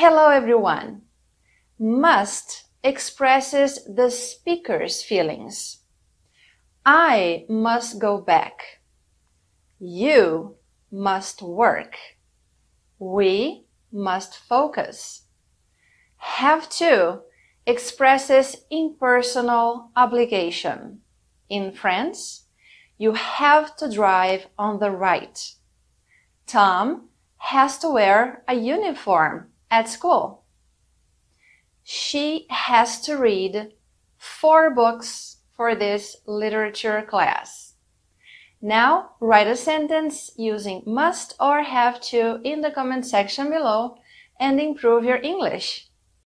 Hello everyone. Must expresses the speaker's feelings. I must go back. You must work. We must focus. Have to expresses impersonal obligation. In France, you have to drive on the right. Tom has to wear a uniform at school. She has to read four books for this literature class. Now, write a sentence using must or have to in the comment section below and improve your English.